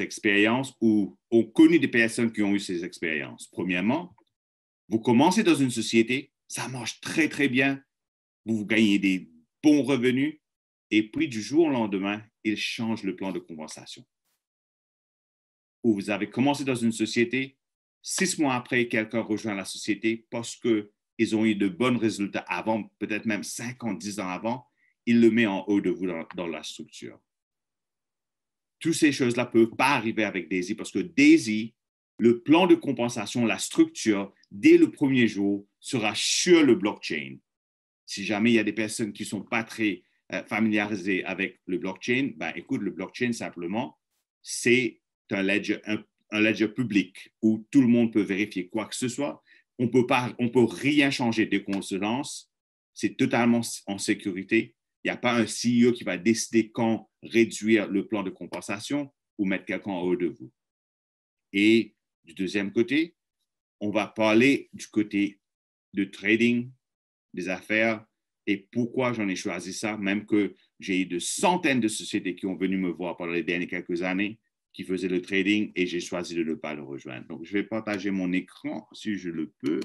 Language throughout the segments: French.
expériences ou ont connu des personnes qui ont eu ces expériences. Premièrement, vous commencez dans une société, ça marche très, très bien, vous, gagnez des bons revenus, et puis du jour au lendemain, ils changent le plan de compensation. Ou vous avez commencé dans une société, six mois après, quelqu'un rejoint la société parce qu'ils ont eu de bons résultats avant, peut-être même cinq ans, dix ans avant, il le met en haut de vous dans la structure toutes ces choses-là ne peuvent pas arriver avec Daisy parce que Daisy, le plan de compensation, la structure, dès le premier jour, sera sur le blockchain. Si jamais il y a des personnes qui ne sont pas très euh, familiarisées avec le blockchain, ben, écoute, le blockchain, simplement, c'est un ledger, un, ledger public où tout le monde peut vérifier quoi que ce soit. On ne peut rien changer se lance. C'est totalement en sécurité. Il n'y a pas un CEO qui va décider quand réduire le plan de compensation ou mettre quelqu'un en haut de vous. Et du deuxième côté, on va parler du côté de trading, des affaires et pourquoi j'en ai choisi ça, même que j'ai eu de centaines de sociétés qui ont venu me voir pendant les dernières quelques années qui faisaient le trading et j'ai choisi de ne pas le rejoindre. Donc, je vais partager mon écran si je le peux.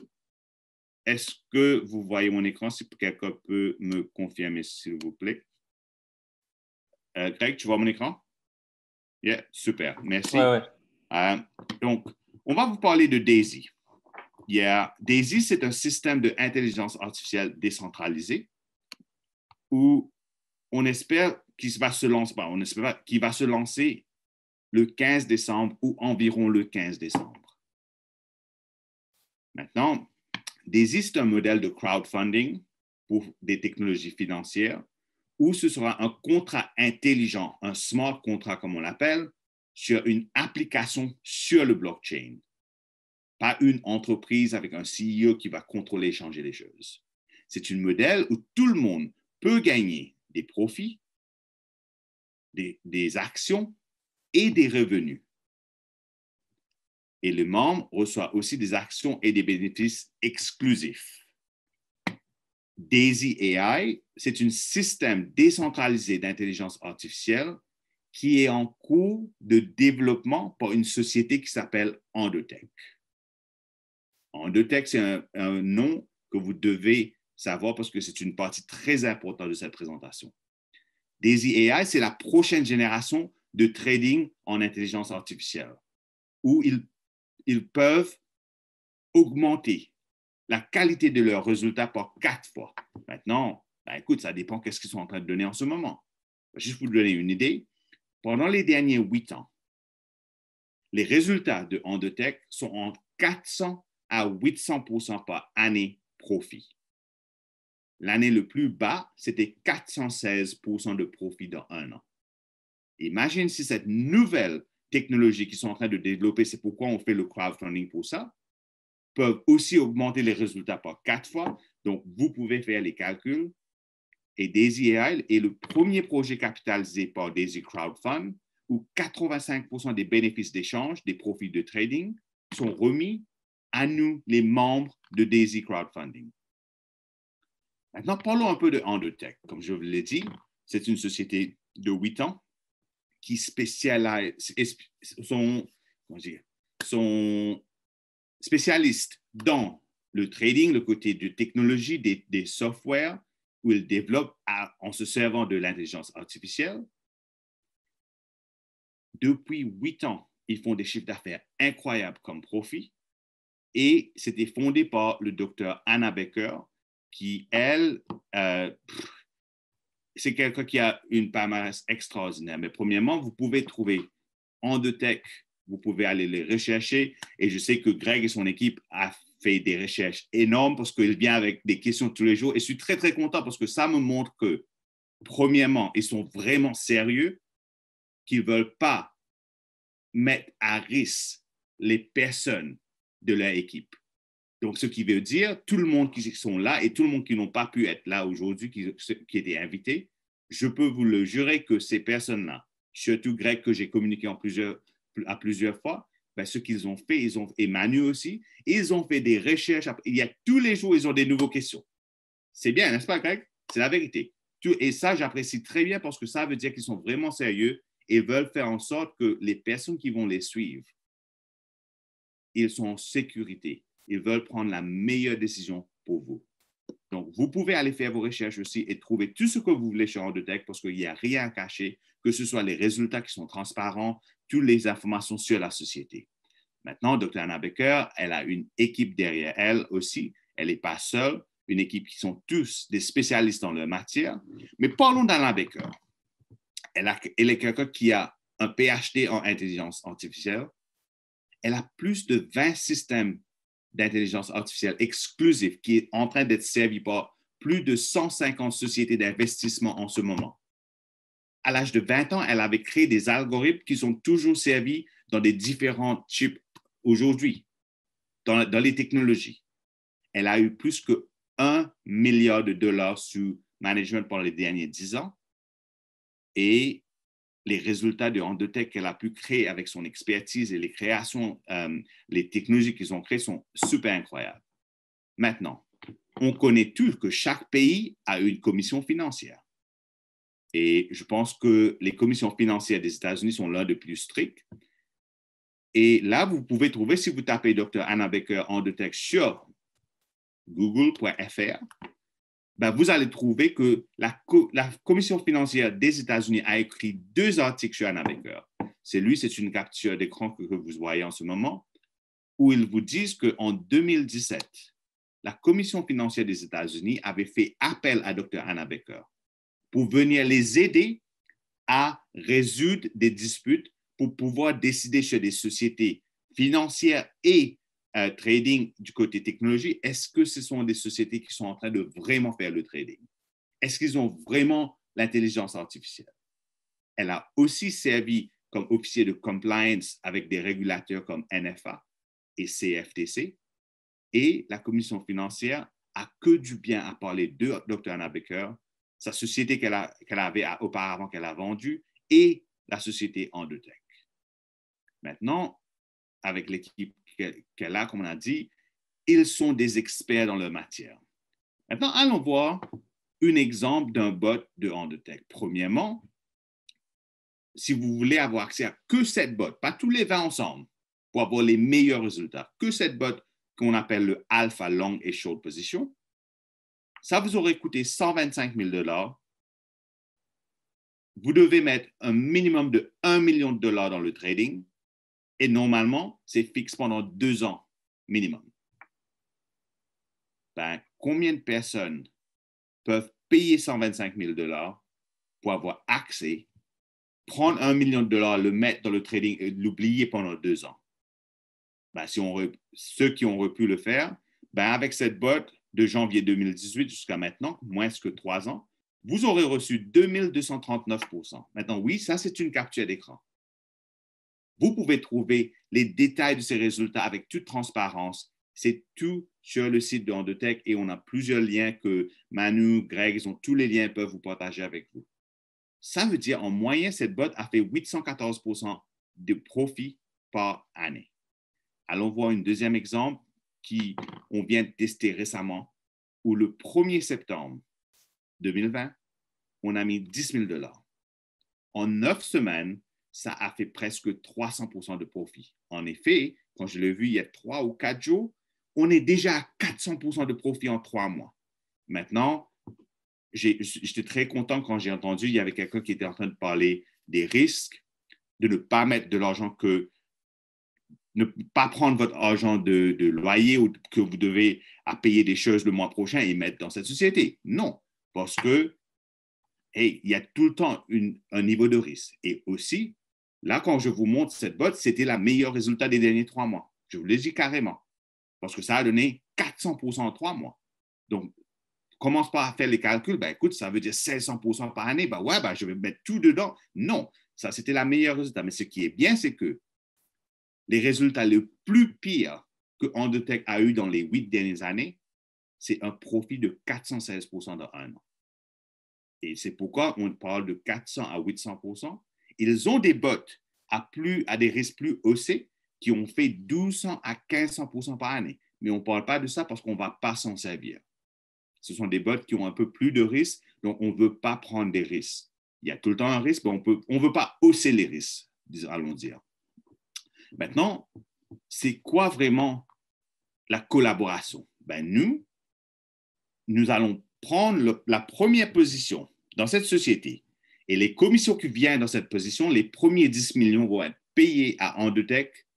Est-ce que vous voyez mon écran? Si quelqu'un peut me confirmer, s'il vous plaît. Euh, Greg, tu vois mon écran? Yeah, super, merci. Euh, donc, on va vous parler de Daisy. Yeah. Daisy, c'est un système d'intelligence artificielle décentralisée où on espère qu'il va ben, on espère qu'il va se lancer le 15 décembre ou environ le 15 décembre. Maintenant, Désiste un modèle de crowdfunding pour des technologies financières où ce sera un contrat intelligent, un smart contrat comme on l'appelle, sur une application sur le blockchain, pas une entreprise avec un CEO qui va contrôler et changer les choses. C'est un modèle où tout le monde peut gagner des profits, des actions et des revenus et le membre reçoit aussi des actions et des bénéfices exclusifs. Daisy AI, c'est un système décentralisé d'intelligence artificielle qui est en cours de développement par une société qui s'appelle Endotech. Endotech, c'est un, nom que vous devez savoir parce que c'est une partie très importante de cette présentation. Daisy AI, c'est la prochaine génération de trading en intelligence artificielle, où ils peuvent augmenter la qualité de leurs résultats par quatre fois. Maintenant, ben, écoute, ça dépend qu'est-ce qu'ils sont en train de donner en ce moment. Juste pour vous donner une idée, pendant les derniers huit ans, les résultats de Endotech sont entre 400 à 800 par année profit. L'année le plus bas, c'était 416 de profit dans un an. Imagine si cette nouvelle technologies qui sont en train de développer, c'est pourquoi on fait le crowdfunding pour ça, peuvent aussi augmenter les résultats par quatre fois. Donc, vous pouvez faire les calculs. Et Daisy AI est le premier projet capitalisé par Daisy Crowdfund où 85% des bénéfices d'échange, des profits de trading sont remis à nous, les membres de Daisy Crowdfunding. Maintenant, parlons un peu de Handotech. Comme je vous l'ai dit, c'est une société de 8 ans qui sont, dire, sont spécialistes dans le trading, le côté de technologie, des, des softwares, où ils développent en se servant de l'intelligence artificielle. Depuis huit ans, ils font des chiffres d'affaires incroyables comme profit. Et c'était fondé par le docteur Anna Becker, qui, elle, euh, c'est quelqu'un qui a une palmarès extraordinaire. Mais premièrement, vous pouvez trouver en deux tech, vous pouvez aller les rechercher. Et je sais que Greg et son équipe a fait des recherches énormes parce qu'ils viennent avec des questions tous les jours. Et je suis très, très content parce que ça me montre que, premièrement, ils sont vraiment sérieux, qu'ils ne veulent pas mettre à risque les personnes de leur équipe. Donc, ce qui veut dire tout le monde qui sont là et tout le monde qui n'ont pas pu être là aujourd'hui, qui, était étaient invités, je peux vous le jurer que ces personnes-là, surtout Greg que j'ai communiqué à plusieurs fois, ben, ce qu'ils ont fait, ils ont, et Manu aussi, ils ont fait des recherches. Il y a tous les jours, ils ont des nouvelles questions. C'est bien, n'est-ce pas, Greg? C'est la vérité. et ça, j'apprécie très bien parce que ça veut dire qu'ils sont vraiment sérieux et veulent faire en sorte que les personnes qui vont les suivre, ils sont en sécurité. Ils veulent prendre la meilleure décision pour vous. Donc, vous pouvez aller faire vos recherches aussi et trouver tout ce que vous voulez chez Tech parce qu'il n'y a rien à cacher, que ce soit les résultats qui sont transparents, toutes les informations sur la société. Maintenant, Dr. Anna Becker, elle a une équipe derrière elle aussi. Elle n'est pas seule, une équipe qui sont tous des spécialistes dans leur matière. Mais parlons d'Anna Becker. Elle, elle est quelqu'un qui a un PhD en intelligence artificielle. Elle a plus de 20 systèmes d'intelligence artificielle exclusive qui est en train d'être servie par plus de 150 sociétés d'investissement en ce moment. À l'âge de 20 ans, elle avait créé des algorithmes qui sont toujours servis dans des différents types aujourd'hui, dans, dans, les technologies. Elle a eu plus que 1 milliard de dollars sous management pendant les derniers 10 ans. Et les résultats de Endotech qu'elle a pu créer avec son expertise et les créations, euh, les technologies qu'ils ont créées sont super incroyables. Maintenant, on connaît tous que chaque pays a une commission financière. Et je pense que les commissions financières des États-Unis sont l'un des plus stricts. Et là, vous pouvez trouver, si vous tapez Dr. Anna Baker Endotech sur google.fr, ben, vous allez trouver que la, Commission financière des États-Unis a écrit deux articles sur Anna Baker. lui, c'est une capture d'écran que, vous voyez en ce moment, où ils vous disent qu'en 2017, la Commission financière des États-Unis avait fait appel à Dr. Anna Baker pour venir les aider à résoudre des disputes pour pouvoir décider sur des sociétés financières et euh, trading du côté technologie, est-ce que ce sont des sociétés qui sont en train de vraiment faire le trading? Est-ce qu'ils ont vraiment l'intelligence artificielle? Elle a aussi servi comme officier de compliance avec des régulateurs comme NFA et CFTC. Et la commission financière a que du bien à parler de Dr. Anna Baker, sa société qu'elle avait auparavant qu'elle a vendue et la société Endotech. Maintenant, avec l'équipe qu'elle a, comme on a dit, ils sont des experts dans leur matière. Maintenant, allons voir un exemple d'un bot de tech Premièrement, si vous voulez avoir accès à que cette bot, pas tous les 20 ensemble, pour avoir les meilleurs résultats, que cette bot qu'on appelle le Alpha Long et Short Position, ça vous aurait coûté 125 000 dollars. Vous devez mettre un minimum de 1 million de dollars dans le trading et normalement, c'est fixe pendant deux ans minimum. Ben, combien de personnes peuvent payer 125 000 dollars pour avoir accès, prendre un million de dollars, le mettre dans le trading et l'oublier pendant deux ans? Ben, si on, ceux qui ont pu le faire, ben, avec cette botte de janvier 2018 jusqu'à maintenant, moins que trois ans, vous aurez reçu 2239 Maintenant, oui, ça, c'est une capture d'écran. Vous pouvez trouver les détails de ces résultats avec toute transparence. C'est tout sur le site de Endotech et on a plusieurs liens que Manu, Greg, ils ont tous les liens peuvent vous partager avec vous. Ça veut dire en moyenne, cette botte a fait 814 de profit par année. Allons voir un deuxième exemple qui on vient de tester récemment, où le 1er septembre 2020, on a mis 10 000 En neuf semaines, ça a fait presque 300% de profit. En effet, quand je l'ai vu il y a trois ou quatre jours, on est déjà à 400% de profit en trois mois. Maintenant, j'étais très content quand j'ai entendu, il y avait quelqu'un qui était en train de parler des risques, de ne pas mettre de l'argent que, ne pas prendre votre argent de, loyer ou que vous devez à payer des choses le mois prochain et mettre dans cette société. Non, parce que, hey, il y a tout le temps un niveau de risque. Et aussi, Là, quand je vous montre cette botte, c'était le meilleur résultat des derniers trois mois. Je vous le dis carrément. Parce que ça a donné 400% en trois mois. Donc, commence pas à faire les calculs. Ben, écoute, ça veut dire 1600% par année. Ben, ouais, ben, je vais mettre tout dedans. Non, ça, c'était le meilleur résultat. Mais ce qui est bien, c'est que les résultats les plus pires que Endotech a eu dans les huit dernières années, c'est un profit de 416% dans un an. Et c'est pourquoi on parle de 400 à 800 ils ont des bottes à, plus, à des risques plus haussés qui ont fait 1200 à 1500 par année. Mais on ne parle pas de ça parce qu'on ne va pas s'en servir. Ce sont des bottes qui ont un peu plus de risques, donc on ne veut pas prendre des risques. Il y a tout le temps un risque, mais on ne veut pas hausser les risques, allons dire. Maintenant, c'est quoi vraiment la collaboration ben Nous, nous allons prendre la première position dans cette société et les commissions qui viennent dans cette position, les premiers 10 millions vont être payés à Endotech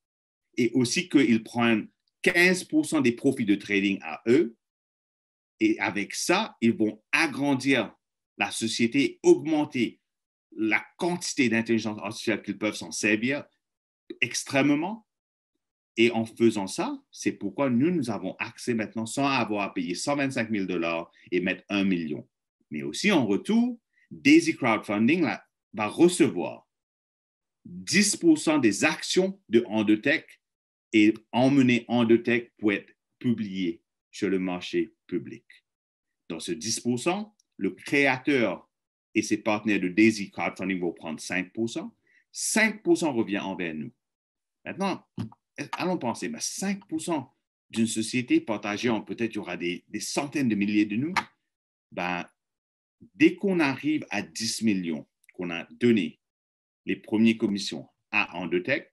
et aussi qu'ils prennent 15 des profits de trading à eux. Et avec ça, ils vont agrandir la société, augmenter la quantité d'intelligence artificielle qu'ils peuvent s'en servir extrêmement. Et en faisant ça, c'est pourquoi nous, nous avons accès maintenant sans avoir à payer 125 000 dollars et mettre 1 million. Mais aussi en retour, Daisy Crowdfunding va recevoir 10% des actions de Endotech et emmener Endotech pour être publié sur le marché public. Dans ce 10%, le créateur et ses partenaires de Daisy Crowdfunding vont prendre 5%. 5% revient envers nous. Maintenant, allons penser, 5% d'une société partagée peut-être il y aura des, des, centaines de milliers de nous, ben, dès qu'on arrive à 10 millions qu'on a donné les premières commissions à Endotech,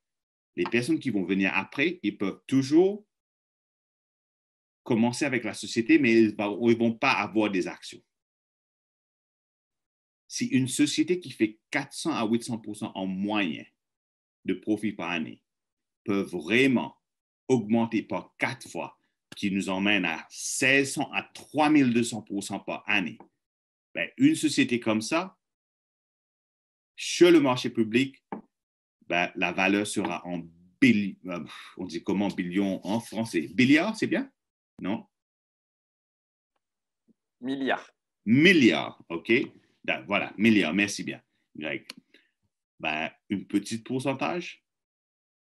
les personnes qui vont venir après, ils peuvent toujours commencer avec la société, mais ils ne vont pas avoir des actions. Si une société qui fait 400 à 800 en moyenne de profit par année peut vraiment augmenter par quatre fois, qui nous emmène à 1600 à 3200 par année, ben, une société comme ça, sur le marché public, ben, la valeur sera en billions, euh, on dit comment billion en français Milliard, c'est bien Non Milliard. Milliard, OK ben, Voilà, milliard, merci bien. Greg. une petite pourcentage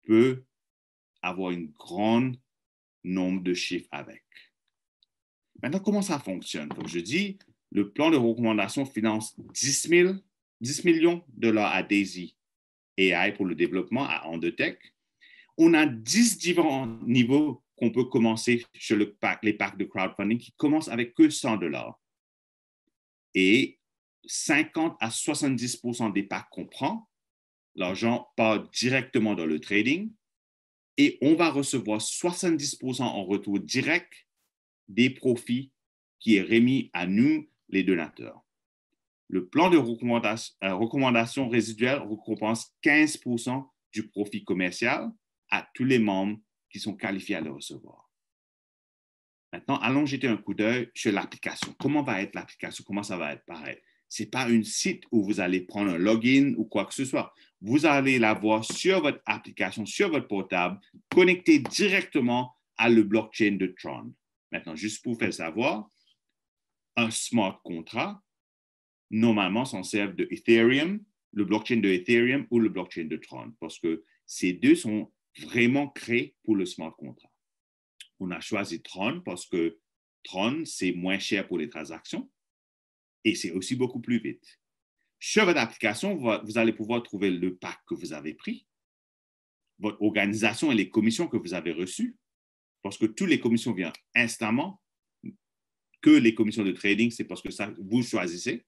peut avoir un grand nombre de chiffres avec. Maintenant, comment ça fonctionne? Comme je dis, le plan de recommandation finance 10, 10 millions de dollars à Daisy AI pour le développement à Endotech. On a 10 différents niveaux qu'on peut commencer sur le les packs de crowdfunding qui commencent avec que 100 dollars. Et 50 à 70 des packs qu'on prend, l'argent part directement dans le trading et on va recevoir 70 en retour direct des profits qui est remis à nous les donateurs. Le plan de recommandation, euh, résiduelle récompense 15 du profit commercial à tous les membres qui sont qualifiés à le recevoir. Maintenant, allons jeter un coup d'œil sur l'application. Comment va être l'application? Comment ça va être pareil? Ce n'est pas un site où vous allez prendre un login ou quoi que ce soit. Vous allez l'avoir sur votre application, sur votre portable, connecté directement à le blockchain de Tron. Maintenant, juste pour faire savoir, un smart contract, normalement s'en sert de Ethereum, le blockchain de Ethereum ou le blockchain de Tron, parce que ces deux sont vraiment créés pour le smart contract. On a choisi Tron parce que Tron, c'est moins cher pour les transactions et c'est aussi beaucoup plus vite. Sur votre application, vous allez pouvoir trouver le pack que vous avez pris, votre organisation et les commissions que vous avez reçues, parce que toutes les commissions viennent instantanément que les commissions de trading, c'est parce que ça, vous choisissez.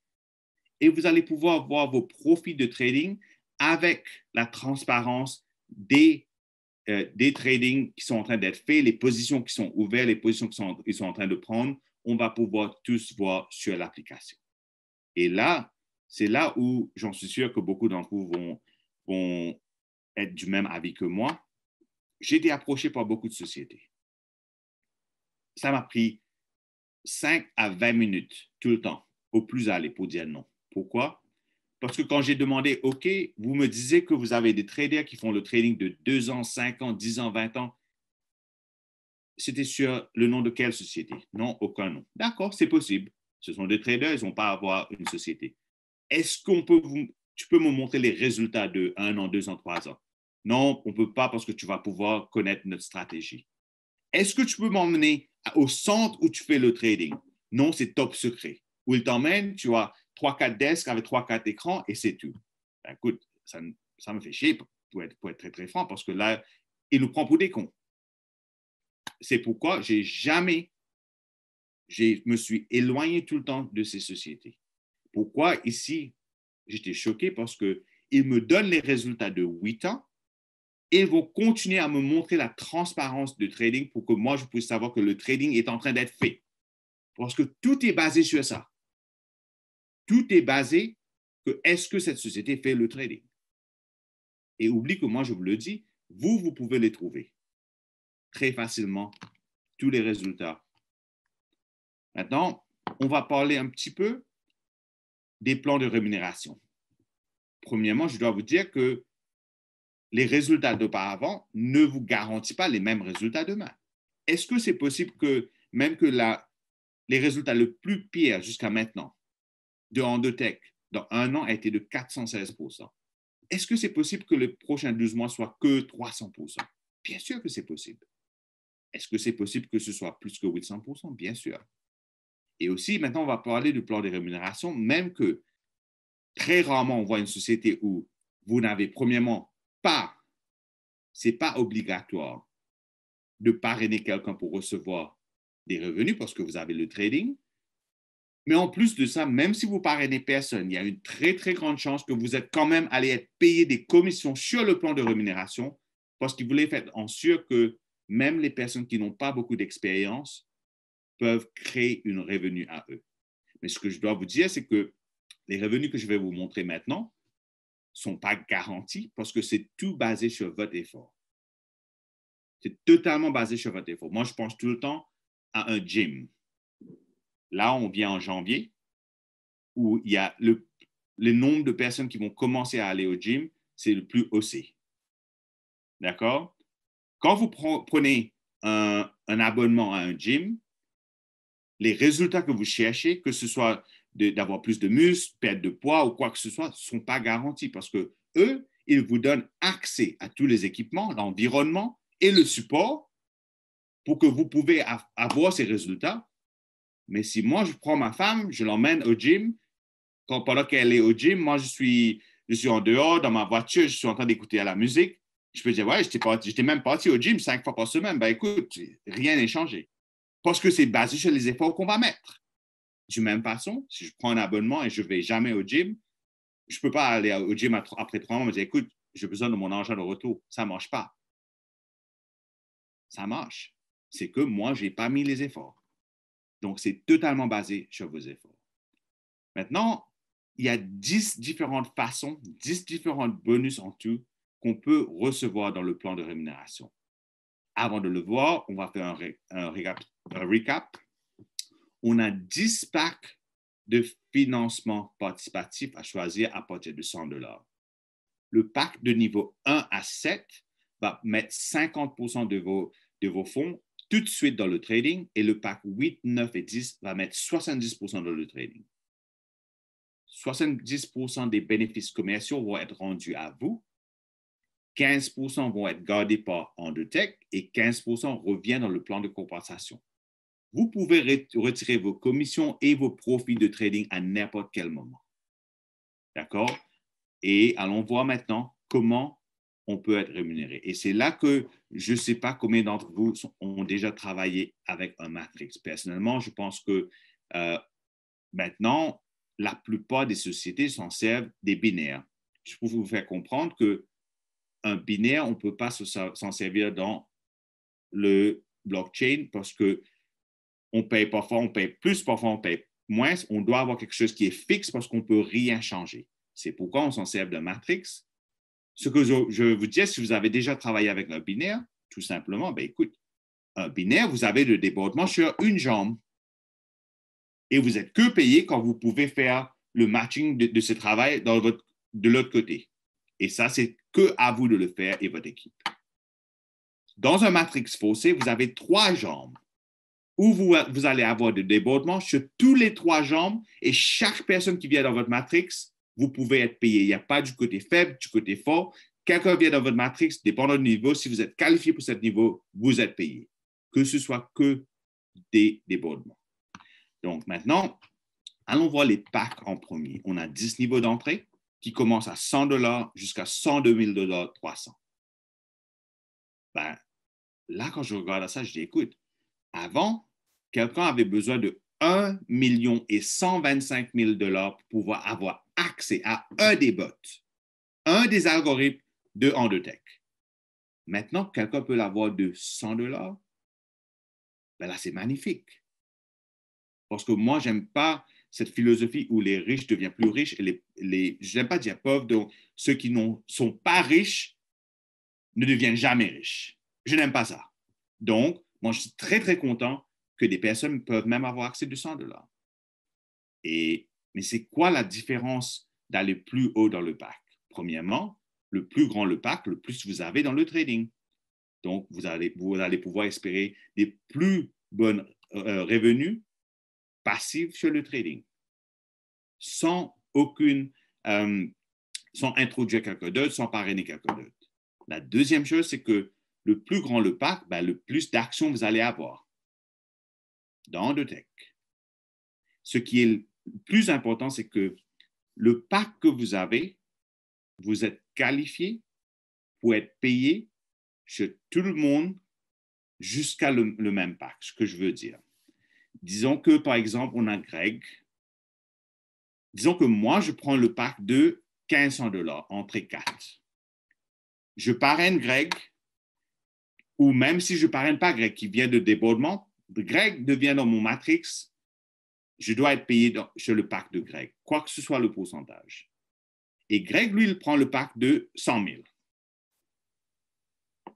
Et vous allez pouvoir voir vos profits de trading avec la transparence des, euh, des tradings qui sont en train d'être faits, les positions qui sont ouvertes, les positions qu'ils sont, sont, en train de prendre. On va pouvoir tous voir sur l'application. Et là, c'est là où j'en suis sûr que beaucoup d'entre vous vont, vont être du même avis que moi. J'ai été approché par beaucoup de sociétés. Ça m'a pris 5 à 20 minutes tout le temps, au plus aller pour dire non. Pourquoi? Parce que quand j'ai demandé, OK, vous me disiez que vous avez des traders qui font le trading de 2 ans, 5 ans, 10 ans, 20 ans. C'était sur le nom de quelle société? Non, aucun nom. D'accord, c'est possible. Ce sont des traders, ils n'ont pas à avoir une société. Est-ce qu'on peut vous, tu peux me montrer les résultats de 1 an, 2 ans, 3 ans? Non, on ne peut pas parce que tu vas pouvoir connaître notre stratégie. Est-ce que tu peux m'emmener au centre où tu fais le trading? Non, c'est top secret. Où il t'emmène, tu vois, 3-4 desks avec 3-4 écrans et c'est tout. Ben, écoute, ça, me fait chier pour être, très très franc parce que là, il nous prend pour des cons. C'est pourquoi j'ai jamais, je me suis éloigné tout le temps de ces sociétés. Pourquoi ici, j'étais choqué parce que me donne les résultats de 8 ans et ils vont continuer à me montrer la transparence du trading pour que moi, je puisse savoir que le trading est en train d'être fait. Parce que tout est basé sur ça. Tout est basé que est-ce que cette société fait le trading. Et oubliez que moi, je vous le dis, vous, vous pouvez les trouver très facilement, tous les résultats. Maintenant, on va parler un petit peu des plans de rémunération. Premièrement, je dois vous dire que les résultats d'auparavant ne vous garantissent pas les mêmes résultats demain. Est-ce que c'est possible que même que les résultats le plus pire jusqu'à maintenant de Endotech dans un an a été de 416 Est-ce que c'est possible que les prochains 12 mois soient que 300 Bien sûr que c'est possible. Est-ce que c'est possible que ce soit plus que 800 Bien sûr. Et aussi, maintenant, on va parler du plan des rémunérations. même que très rarement on voit une société où vous n'avez premièrement pas, c'est pas obligatoire de parrainer quelqu'un pour recevoir des revenus parce que vous avez le trading. Mais en plus de ça, même si vous parrainez personne, il y a une très, très grande chance que vous êtes quand même allé être payé des commissions sur le plan de rémunération parce qu'il voulait faire en sûr que même les personnes qui n'ont pas beaucoup d'expérience peuvent créer une revenu à eux. Mais ce que je dois vous dire, c'est que les revenus que je vais vous montrer maintenant, sont pas garantis parce que c'est tout basé sur votre effort. C'est totalement basé sur votre effort. Moi, je pense tout le temps à un gym. Là, on vient en janvier où il y a le, nombre de personnes qui vont commencer à aller au gym, c'est le plus haussé. D'accord? Quand vous prenez un, un abonnement à un gym, les résultats que vous cherchez, que ce soit d'avoir plus de muscles, perdre de poids ou quoi que ce soit, ne sont pas garantis parce que eux, ils vous donnent accès à tous les équipements, l'environnement et le support pour que vous pouvez avoir ces résultats. Mais si moi, je prends ma femme, je l'emmène au gym, pendant qu'elle est au gym, moi, je suis, je suis en dehors, dans ma voiture, je suis en train d'écouter à la musique. Je peux dire, ouais, j'étais même parti au gym cinq fois par semaine. Ben écoute, rien n'est changé. Parce que c'est basé sur les efforts qu'on va mettre. Du même façon, si je prends un abonnement et je ne vais jamais au gym, je ne peux pas aller au gym après trois mois et me dire, écoute, j'ai besoin de mon argent de retour. Ça ne marche pas. Ça marche. C'est que moi, je n'ai pas mis les efforts. Donc, c'est totalement basé sur vos efforts. Maintenant, il y a dix différentes façons, dix différents bonus en tout qu'on peut recevoir dans le plan de rémunération. Avant de le voir, on va faire un, un recap on a 10 packs de financement participatif à choisir à partir de 100 dollars. Le pack de niveau 1 à 7 va mettre 50 de vos, fonds tout de suite dans le trading et le pack 8, 9 et 10 va mettre 70 dans le trading. 70 des bénéfices commerciaux vont être rendus à vous, 15 vont être gardés par Undertech et 15 revient dans le plan de compensation. Vous pouvez retirer vos commissions et vos profits de trading à n'importe quel moment. D'accord Et allons voir maintenant comment on peut être rémunéré. Et c'est là que je ne sais pas combien d'entre vous ont déjà travaillé avec un matrix. Personnellement, je pense que euh, maintenant, la plupart des sociétés s'en servent des binaires. Je peux vous faire comprendre que un binaire, on ne peut pas s'en servir dans le blockchain parce que on paye parfois, on paye plus, parfois on paye moins. On doit avoir quelque chose qui est fixe parce qu'on ne peut rien changer. C'est pourquoi on s'en sert de matrix. Ce que je, vous dis, si vous avez déjà travaillé avec un binaire, tout simplement, ben écoute, un binaire, vous avez le débordement sur une jambe. Et vous êtes que payé quand vous pouvez faire le matching de, ce travail de l'autre côté. Et ça, c'est que à vous de le faire et votre équipe. Dans un matrix faussé, vous avez trois jambes où vous, allez avoir des débordements sur tous les trois jambes et chaque personne qui vient dans votre matrix, vous pouvez être payé. Il n'y a pas du côté faible, du côté fort. Quelqu'un vient dans votre matrix, dépendant du niveau, si vous êtes qualifié pour ce niveau, vous êtes payé. Que ce soit que des débordements. Donc maintenant, allons voir les packs en premier. On a 10 niveaux d'entrée qui commencent à 100 dollars jusqu'à 102 000 300. Ben, là, quand je regarde ça, je dis, écoute, avant, quelqu'un avait besoin de 1 million et 125 000 dollars pour pouvoir avoir accès à un des bots, un des algorithmes de Endotech. Maintenant, quelqu'un peut l'avoir de 100 dollars. Ben là, c'est magnifique. Parce que moi, j'aime pas cette philosophie où les riches deviennent plus riches et les, les je n'aime pas dire pauvres, donc ceux qui ne sont pas riches ne deviennent jamais riches. Je n'aime pas ça. Donc, moi, je suis très, très content que des personnes peuvent même avoir accès à 100 dollars. Et, mais c'est quoi la différence d'aller plus haut dans le pack? Premièrement, le plus grand le pack, le plus vous avez dans le trading. Donc, vous allez, vous allez pouvoir espérer des plus bons euh, euh, revenus passifs sur le trading sans aucune, euh, sans introduire quelqu'un d'autre, sans parrainer quelqu'un d'autre. La deuxième chose, c'est que le plus grand le pack, ben, le plus d'actions vous allez avoir dans le tech. Ce qui est le plus important, c'est que le pack que vous avez, vous êtes qualifié pour être payé chez tout le monde jusqu'à le, même pack, ce que je veux dire. Disons que, par exemple, on a Greg. Disons que moi, je prends le pack de 1500 dollars, entrée 4. Je parraine Greg, ou même si je ne parraine pas grec qui vient de débordement, Greg devient dans mon matrix, je dois être payé sur le pack de Greg, quoi que ce soit le pourcentage. Et Greg, lui, il prend le pack de 100 000.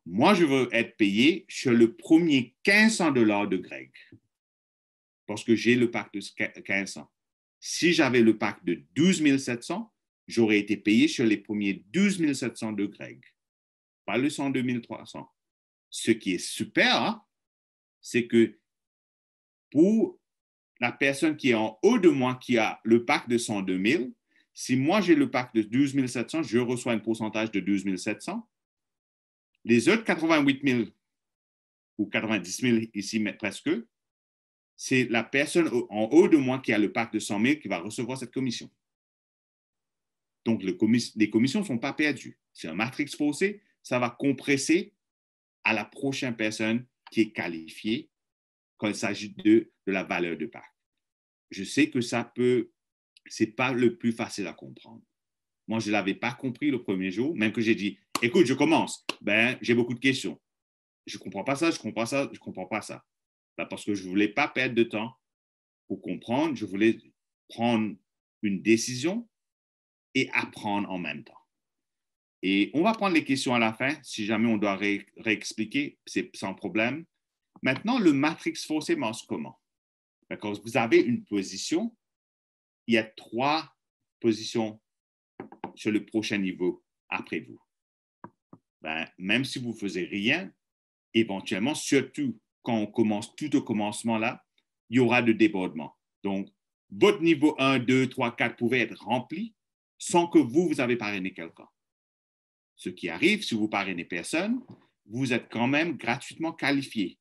Moi, je veux être payé sur le premier 1500 dollars de Greg parce que j'ai le pack de 1500. Si j'avais le pack de 12 700, j'aurais été payé sur les premiers 12 700 de Greg, pas le 102 300. Ce qui est super, c'est que pour la personne qui est en haut de moi, qui a le pack de 102 000, si moi j'ai le pack de 12 700, je reçois un pourcentage de 12 700. Les autres 88 000 ou 90 000 ici presque, c'est la personne en haut de moi qui a le pack de 100 000 qui va recevoir cette commission. Donc les commissions ne sont pas perdues. C'est un matrix faussé, ça va compresser à la prochaine personne qui est qualifiée quand il s'agit de, de la valeur de Pac. Je sais que ça peut, c'est pas le plus facile à comprendre. Moi, je ne l'avais pas compris le premier jour, même que j'ai dit, écoute, je commence. Ben, j'ai beaucoup de questions. Je ne comprends pas ça, je ne comprends pas ça, je ne comprends pas ça. parce que je ne voulais pas perdre de temps pour comprendre, je voulais prendre une décision et apprendre en même temps. Et on va prendre les questions à la fin, si jamais on doit réexpliquer, c'est sans problème. Maintenant, le matrix forcément, comment? Quand vous avez une position, il y a trois positions sur le prochain niveau après vous. Ben, même si vous ne faisiez rien, éventuellement, surtout quand on commence tout au commencement là, il y aura de débordement. Donc, votre niveau 1, 2, 3, 4 pouvait être rempli sans que vous, vous avez parrainé quelqu'un. Ce qui arrive, si vous parrainez personne, vous êtes quand même gratuitement qualifié,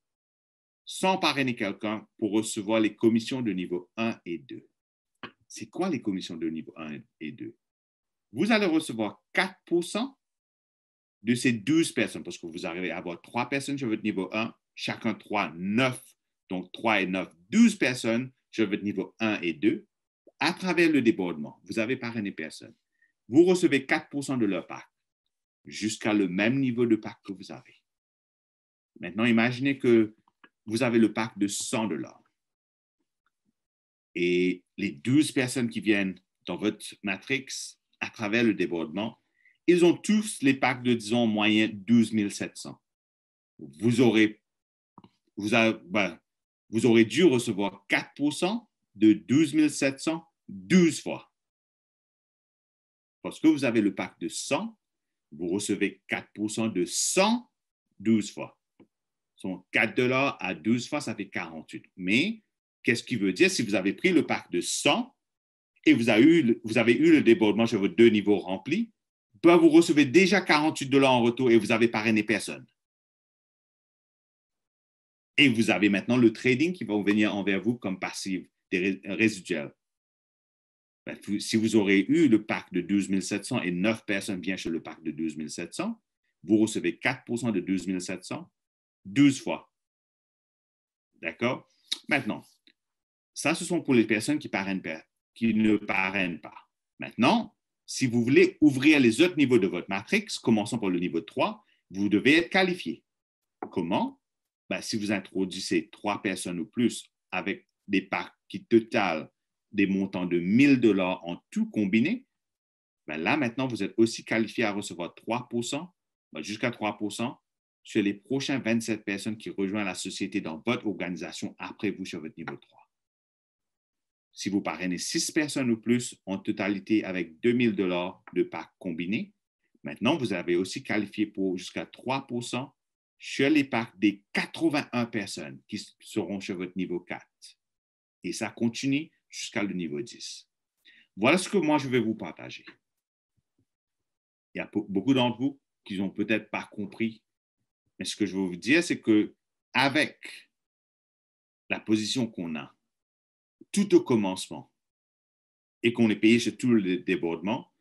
sans parrainer quelqu'un pour recevoir les commissions de niveau 1 et 2. C'est quoi les commissions de niveau 1 et 2? Vous allez recevoir 4 de ces 12 personnes, parce que vous arrivez à avoir 3 personnes sur votre niveau 1, chacun 3, 9. Donc 3 et 9, 12 personnes sur votre niveau 1 et 2 à travers le débordement. Vous avez parrainé personne. Vous recevez 4 de leur part jusqu'à le même niveau de pack que vous avez. Maintenant, imaginez que vous avez le pack de 100 dollars et les 12 personnes qui viennent dans votre matrix à travers le débordement, ils ont tous les packs de, disons, moyen 12 700. Vous aurez, ben, vous aurez dû recevoir 4 de 12 700 12 fois. Parce que vous avez le pack de 100 vous recevez 4 de 100 12 fois. Donc, 4 dollars à 12 fois, ça fait 48. Mais qu'est-ce qui veut dire si vous avez pris le pack de 100 et vous avez eu, le débordement sur vos deux niveaux remplis, ben, vous recevez déjà 48 dollars en retour et vous avez parrainé personne. Et vous avez maintenant le trading qui va venir envers vous comme passive des résiduels. Ben, si vous aurez eu le pack de 12 700 et 9 personnes viennent chez le pack de 12 700, vous recevez 4 de 12 700 12 fois. D'accord? Maintenant, ça, ce sont pour les personnes qui, ne parrainent pas. Maintenant, si vous voulez ouvrir les autres niveaux de votre matrix, commençons par le niveau 3, vous devez être qualifié. Comment? Ben, si vous introduisez trois personnes ou plus avec des packs qui totalent des montants de 1000 000 en tout combiné, ben là maintenant, vous êtes aussi qualifié à recevoir 3 ben jusqu'à 3 sur les prochains 27 personnes qui rejoignent la société dans votre organisation après vous sur votre niveau 3. Si vous parrainez 6 personnes ou plus en totalité avec 2000 000 de packs combinés, maintenant vous avez aussi qualifié pour jusqu'à 3 sur les packs des 81 personnes qui seront sur votre niveau 4. Et ça continue jusqu'à le niveau 10. Voilà ce que moi, je vais vous partager. Il y a beaucoup d'entre vous qui n'ont peut-être pas compris, mais ce que je veux vous dire, c'est que avec la position qu'on a, tout au commencement, et qu'on est payé sur tout le débordement,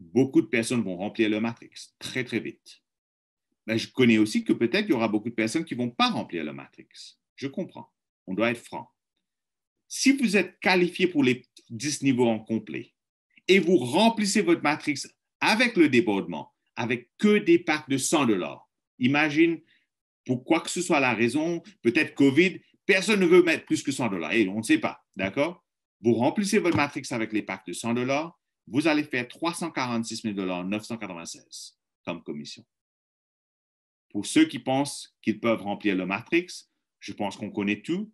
beaucoup de personnes vont remplir leur matrix très, très vite. Mais je connais aussi que peut-être il y aura beaucoup de personnes qui ne vont pas remplir leur matrix. Je comprends. On doit être franc si vous êtes qualifié pour les 10 niveaux en complet et vous remplissez votre matrix avec le débordement, avec que des packs de 100 dollars, imagine, pour quoi que ce soit la raison, peut-être COVID, personne ne veut mettre plus que 100 dollars. Et on ne sait pas, d'accord Vous remplissez votre matrix avec les packs de 100 dollars, vous allez faire 346 000 996 comme commission. Pour ceux qui pensent qu'ils peuvent remplir le matrix, je pense qu'on connaît tout.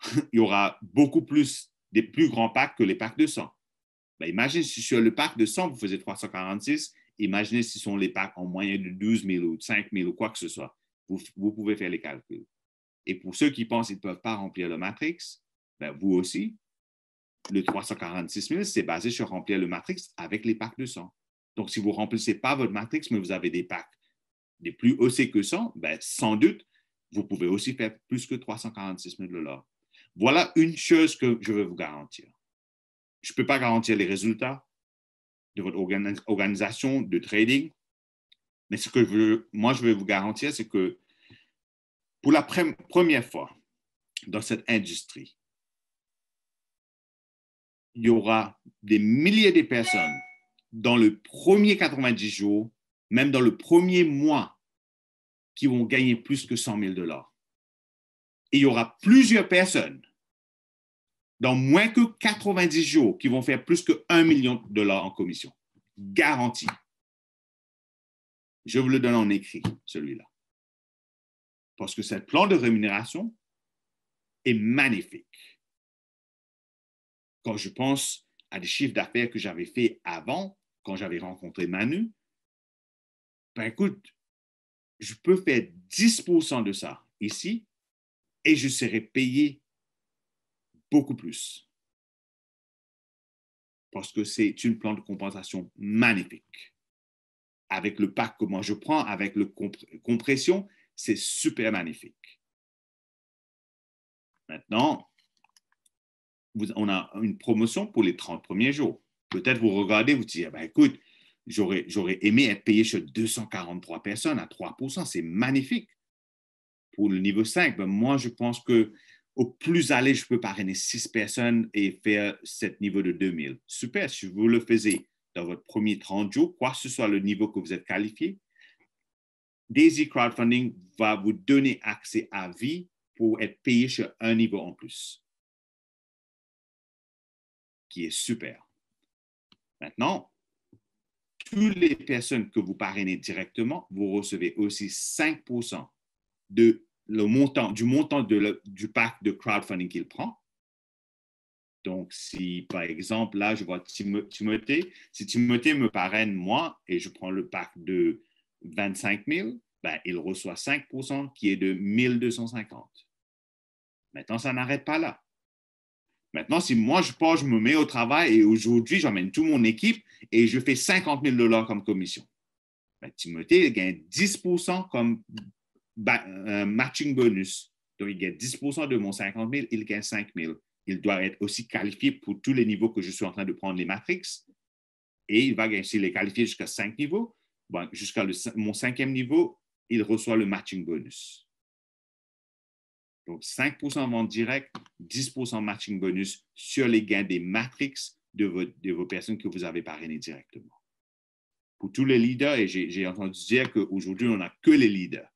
il y aura beaucoup plus des plus grands packs que les packs de 100. Ben, imaginez si sur le pack de 100, vous faisiez 346, imaginez si sont les packs en moyenne de 12 000 ou 5 000 ou quoi que ce soit. Vous, pouvez faire les calculs. Et pour ceux qui pensent qu'ils ne peuvent pas remplir le matrix, ben, vous aussi, le 346 000, c'est basé sur remplir le matrix avec les packs de 100. Donc, si vous ne remplissez pas votre matrix, mais vous avez des packs des plus haussés que 100, ben, sans doute, vous pouvez aussi faire plus que 346 000 dollars. Voilà une chose que je veux vous garantir. Je ne peux pas garantir les résultats de votre organisation de trading, mais ce que je veux, moi, je veux vous garantir, c'est que pour la première fois dans cette industrie, il y aura des milliers de personnes dans le premier 90 jours, même dans le premier mois, qui vont gagner plus que 100 000 dollars. Il y aura plusieurs personnes dans moins que 90 jours qui vont faire plus que 1 million de dollars en commission. Garantie. Je vous le donne en écrit, celui-là. Parce que ce plan de rémunération est magnifique. Quand je pense à des chiffres d'affaires que j'avais fait avant, quand j'avais rencontré Manu, ben écoute, je peux faire 10 de ça ici et je serai payé beaucoup plus. Parce que c'est une plan de compensation magnifique. Avec le pack que moi je prends, avec le compression, c'est super magnifique. Maintenant, on a une promotion pour les 30 premiers jours. Peut-être vous regardez, vous dites, ben, écoute, j'aurais aimé être payé chez 243 personnes à 3 c'est magnifique. Pour le niveau 5, ben, moi, je pense que au plus aller, je peux parrainer six personnes et faire ce niveau de 2000. Super, si vous le faisiez dans votre premier 30 jours, quoi que ce soit le niveau que vous êtes qualifié, Daisy Crowdfunding va vous donner accès à vie pour être payé sur un niveau en plus, qui est super. Maintenant, toutes les personnes que vous parrainez directement, vous recevez aussi 5% de le montant, du montant du pack de crowdfunding qu'il prend. Donc, si par exemple, là, je vois Timothée, si Timothée me parraine moi et je prends le pack de 25 000, ben, il reçoit 5 qui est de 250. Maintenant, ça n'arrête pas là. Maintenant, si moi, je pars, je me mets au travail et aujourd'hui, j'emmène toute mon équipe et je fais 50 000 dollars comme commission. Ben, Timothée, gagne 10 comme un euh, matching bonus. Donc, il gagne 10 de mon 50 000, il gagne 5 000. Il doit être aussi qualifié pour tous les niveaux que je suis en train de prendre les matrix. Et il va gagner, s'il est qualifié jusqu'à 5 niveaux, jusqu'à mon cinquième niveau, il reçoit le matching bonus. Donc, 5 vente directe, 10 matching bonus sur les gains des matrix de vos, de vos personnes que vous avez parrainées directement. Pour tous les leaders, et j'ai entendu dire qu'aujourd'hui, on n'a que les leaders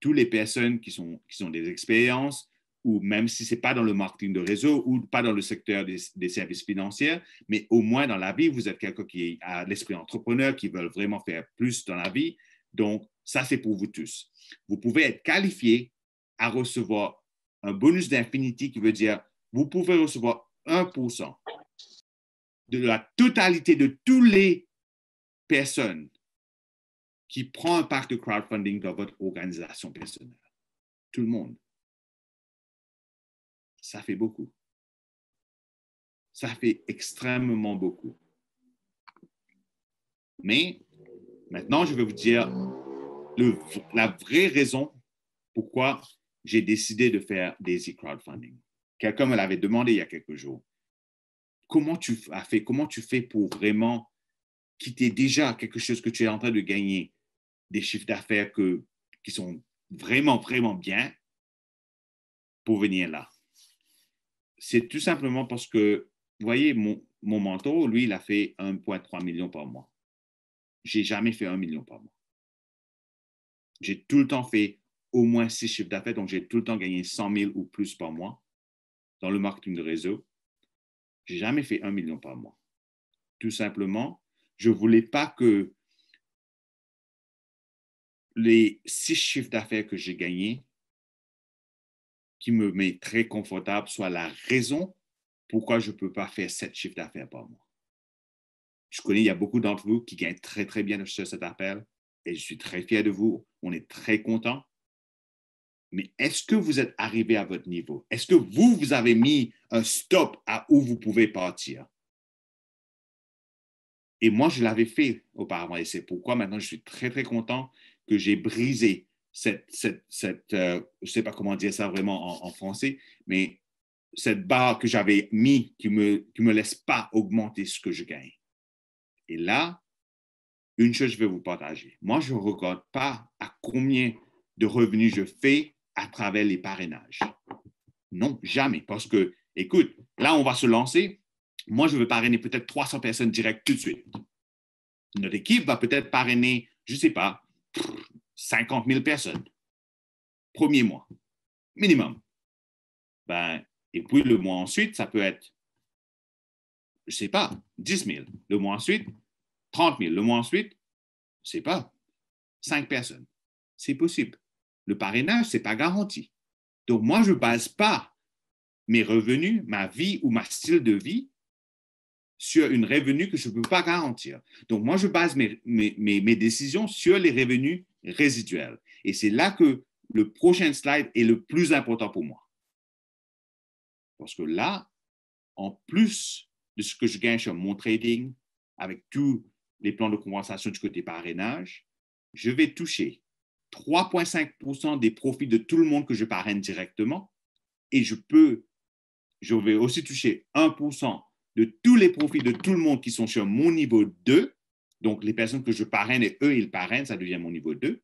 toutes les personnes qui, sont, qui ont des expériences, ou même si ce n'est pas dans le marketing de réseau ou pas dans le secteur des, services financiers, mais au moins dans la vie, vous êtes quelqu'un qui a l'esprit entrepreneur, qui veut vraiment faire plus dans la vie. Donc, ça, c'est pour vous tous. Vous pouvez être qualifié à recevoir un bonus d'infinity qui veut dire vous pouvez recevoir 1% de la totalité de toutes les personnes qui prend un part de crowdfunding dans votre organisation personnelle. Tout le monde. Ça fait beaucoup. Ça fait extrêmement beaucoup. Mais maintenant, je vais vous dire la vraie raison pourquoi j'ai décidé de faire Daisy Crowdfunding. Quelqu'un me l'avait demandé il y a quelques jours. Comment tu as fait, comment tu fais pour vraiment quitter déjà quelque chose que tu es en train de gagner des chiffres d'affaires qui sont vraiment, vraiment bien pour venir là. C'est tout simplement parce que, vous voyez, mon, mon mentor, lui, il a fait 1,3 million par mois. J'ai jamais fait 1 million par mois. J'ai tout le temps fait au moins 6 chiffres d'affaires, donc j'ai tout le temps gagné 100 000 ou plus par mois dans le marketing de réseau. J'ai jamais fait 1 million par mois. Tout simplement, je voulais pas que les six chiffres d'affaires que j'ai gagnés qui me met très confortable soit la raison pourquoi je ne peux pas faire sept chiffres d'affaires par mois. Je connais, il y a beaucoup d'entre vous qui gagnent très, très bien sur cet appel et je suis très fier de vous. On est très content. Mais est-ce que vous êtes arrivé à votre niveau? Est-ce que vous, vous avez mis un stop à où vous pouvez partir? Et moi, je l'avais fait auparavant et c'est pourquoi maintenant je suis très, très content que j'ai brisé cette, euh, je ne sais pas comment dire ça vraiment en, français, mais cette barre que j'avais mis qui ne me, qui me laisse pas augmenter ce que je gagne. Et là, une chose je vais vous partager. Moi, je ne regarde pas à combien de revenus je fais à travers les parrainages. Non, jamais. Parce que, écoute, là, on va se lancer. Moi, je veux parrainer peut-être 300 personnes directes tout de suite. Notre équipe va peut-être parrainer, je ne sais pas, 50 000 personnes, premier mois, minimum. Ben, et puis le mois ensuite, ça peut être, je ne sais pas, 10 000. Le mois ensuite, 30 000. Le mois ensuite, je ne sais pas, 5 personnes. C'est possible. Le parrainage, ce n'est pas garanti. Donc, moi, je ne base pas mes revenus, ma vie ou ma style de vie sur une revenu que je ne peux pas garantir. Donc, moi, je base mes, mes décisions sur les revenus résiduels. Et c'est là que le prochain slide est le plus important pour moi. Parce que là, en plus de ce que je gagne sur mon trading, avec tous les plans de compensation du côté parrainage, je vais toucher 3,5% des profits de tout le monde que je parraine directement. Et je peux, je vais aussi toucher 1% de tous les profits de tout le monde qui sont sur mon niveau 2. Donc, les personnes que je parraine et eux, ils parrainent, ça devient mon niveau 2.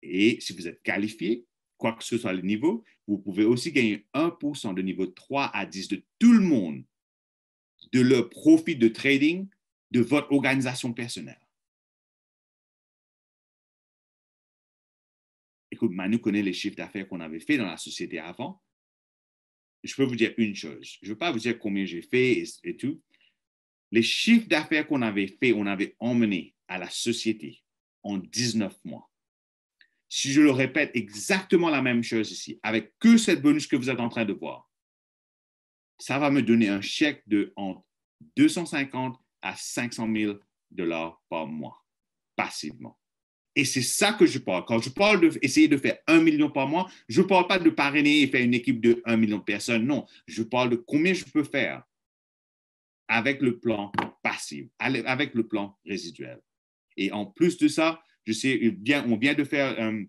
Et si vous êtes qualifié, quoi que ce soit le niveau, vous pouvez aussi gagner 1% de niveau 3 à 10 de tout le monde de leur profit de trading de votre organisation personnelle. Écoute, Manu connaît les chiffres d'affaires qu'on avait fait dans la société avant je peux vous dire une chose. Je ne veux pas vous dire combien j'ai fait et, tout. Les chiffres d'affaires qu'on avait fait, on avait emmené à la société en 19 mois. Si je le répète exactement la même chose ici, avec que cette bonus que vous êtes en train de voir, ça va me donner un chèque de entre 250 à 500 000 dollars par mois, passivement. Et c'est ça que je parle. Quand je parle d'essayer de, de faire un million par mois, je ne parle pas de parrainer et faire une équipe de un million de personnes. Non, je parle de combien je peux faire avec le plan passif, avec le plan résiduel. Et en plus de ça, je sais, on vient de faire euh,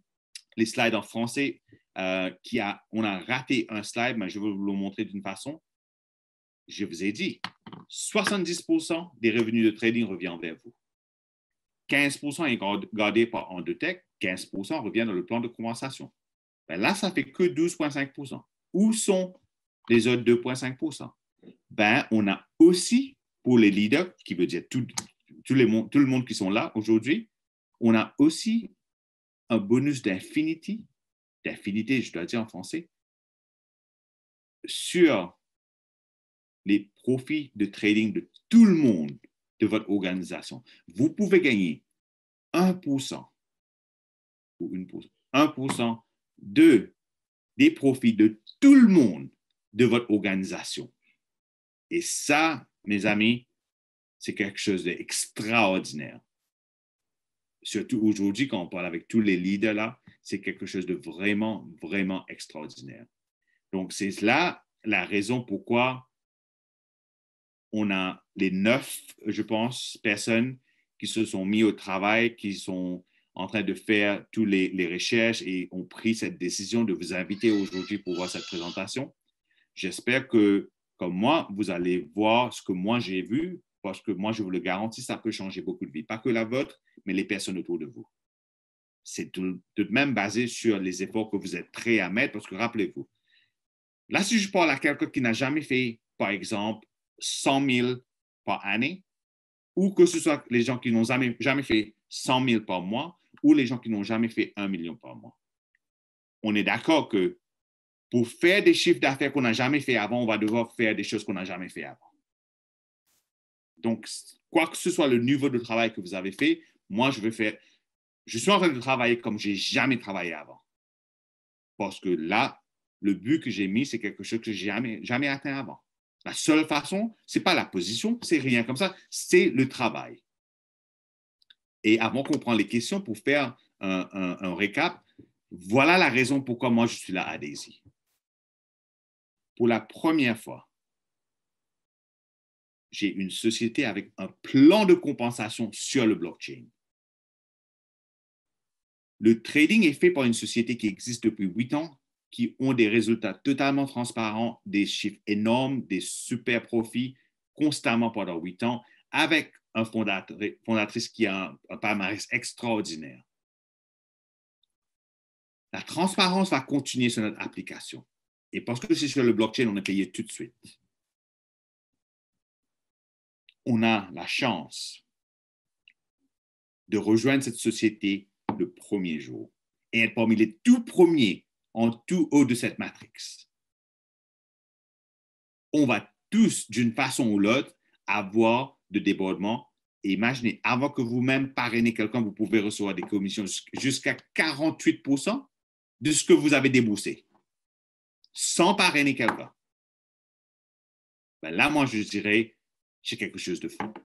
les slides en français. Euh, qui a, on a raté un slide, mais je vais vous le montrer d'une façon. Je vous ai dit, 70% des revenus de trading reviennent vers vous. 15 est gardé par Endotech, 15 revient dans le plan de compensation. Ben là, ça ne fait que 12,5 Où sont les autres 2,5 ben, On a aussi, pour les leaders, qui veut dire tout, le monde qui sont là aujourd'hui, on a aussi un bonus d'infinity, d'infinité, je dois dire en français, sur les profits de trading de tout le monde de votre organisation. Vous pouvez gagner 1% ou 1%, de, des profits de tout le monde de votre organisation. Et ça, mes amis, c'est quelque chose d'extraordinaire. Surtout aujourd'hui, quand on parle avec tous les leaders là, c'est quelque chose de vraiment, vraiment extraordinaire. Donc, c'est là la raison pourquoi on a les neuf, je pense, personnes qui se sont mis au travail, qui sont en train de faire toutes les, recherches et ont pris cette décision de vous inviter aujourd'hui pour voir cette présentation. J'espère que, comme moi, vous allez voir ce que moi j'ai vu, parce que moi, je vous le garantis, ça peut changer beaucoup de vie Pas que la vôtre, mais les personnes autour de vous. C'est tout de même basé sur les efforts que vous êtes prêts à mettre, parce que rappelez-vous, là, si je parle à quelqu'un qui n'a jamais fait, par exemple, 100 000 par année, ou que ce soit les gens qui n'ont jamais, jamais fait 100 000 par mois, ou les gens qui n'ont jamais fait 1 million par mois. On est d'accord que pour faire des chiffres d'affaires qu'on n'a jamais fait avant, on va devoir faire des choses qu'on n'a jamais fait avant. Donc, quoi que ce soit le niveau de travail que vous avez fait, moi, je vais faire, je suis en train de travailler comme je n'ai jamais travaillé avant. Parce que là, le but que j'ai mis, c'est quelque chose que je jamais, jamais atteint avant. La seule façon, c'est pas la position, c'est rien comme ça, c'est le travail. Et avant qu'on prenne les questions pour faire un, un, récap, voilà la raison pourquoi moi je suis là à Daisy. Pour la première fois, j'ai une société avec un plan de compensation sur le blockchain. Le trading est fait par une société qui existe depuis huit ans, qui ont des résultats totalement transparents, des chiffres énormes, des super profits constamment pendant huit ans, avec un fondatrice qui a un, un extraordinaire. La transparence va continuer sur notre application. Et parce que c'est sur le blockchain, on est payé tout de suite. On a la chance de rejoindre cette société le premier jour et être parmi les tout premiers en tout haut de cette matrice. On va tous, d'une façon ou l'autre, avoir de débordements. imaginez, avant que vous-même parrainez quelqu'un, vous pouvez recevoir des commissions jusqu'à 48 de ce que vous avez déboursé, sans parrainer quelqu'un. Ben là, moi, je dirais, j'ai quelque chose de fou.